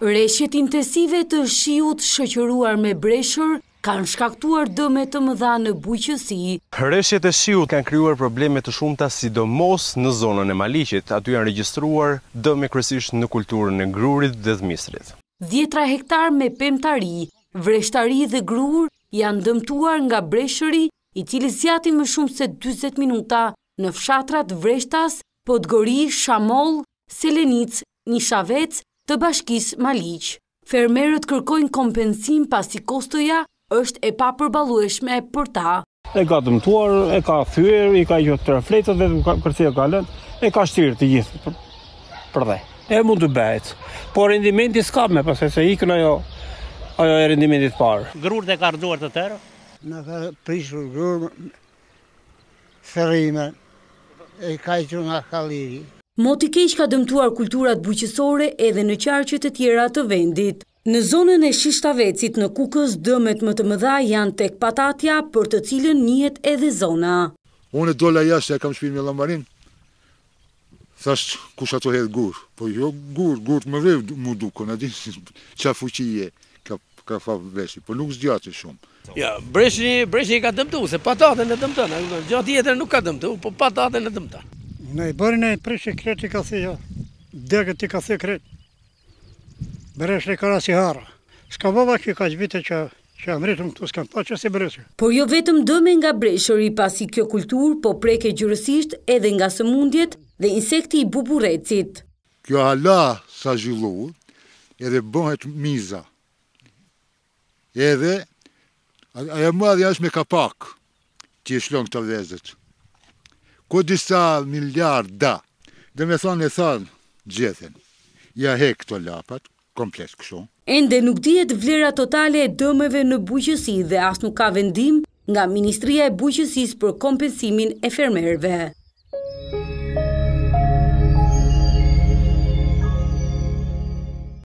Reshjet intensive të shiut shëqëruar me breshër kanë shkaktuar dëme të mëdha në bujqësi. Reshjet e shiut kanë kryuar probleme të shumëta sidomos në zonën e maliqit, aty janë registruar dëme kresisht në kulturën e grurit dhe dhmisrit. Djetra hektar me pemtari, vreshtari dhe grur janë dëmtuar nga breshëri i cili zjati më shumë se 20 minuta në fshatrat vreshtas, podgori, shamol, selenic, nishavec, të bashkis Malic. Fermerët kërkojnë kompensim pasi kostoja është e pa përbalueshme për ta. E ka dëmtuar, e ka thyër, i ka i gjithë të refletët dhe kërësi e kalën, e ka shtirë të gjithë për, dhe. E mund të bëhet, por rendimenti s'ka me, përse se i ajo, ajo e rendimentit parë. Grurët e ka rëzuar të tërë? Në ka prishur grurë, sërime, e ka i që nga kaliri. Moti keq ka dëmtuar kulturat buqësore edhe në qarqet e tjera të vendit. Në zonën e Shishtavecit në Kukës, dëmet më të mëdha janë tek patatja për të cilën njët edhe zona. Unë e dola jashtë e kam shpirë me lamarin, thashtë kusha të hedhë gurë, po jo gurë, gurë më revë mu duko, në dinë qa fuqi je ka, ka fa breshi, po nuk zgjatë shumë. Ja, breshi, breshi ka dëmtu, se patatën e dëmtu, gjatë jetër nuk ka dëmtu, po patatën e dëmtu. Në i bërë në i prishë kretë i ka thë, ja. Jo, Dekët i ka thë kretë. Bërësh në i kara si harë. Ska baba kjo ka gjvite që që jam rritëm të s'kam pa që si breshë. Por jo vetëm dëme nga breshëri pasi kjo kultur, po preke gjyrësisht edhe nga sëmundjet dhe insekti i buburecit. Kjo hala sa zhillu edhe bëhet miza. Edhe, aja madhja është me kapak që i shlon këta vezet. Ko disa miljarë da, dhe me thonë e thonë gjithën, ja he këto lapat, komples kësho. Ende nuk dhjetë vlera totale e dëmëve në buqësi dhe asë nuk ka vendim nga Ministria e Buqësis për kompensimin e fermerve.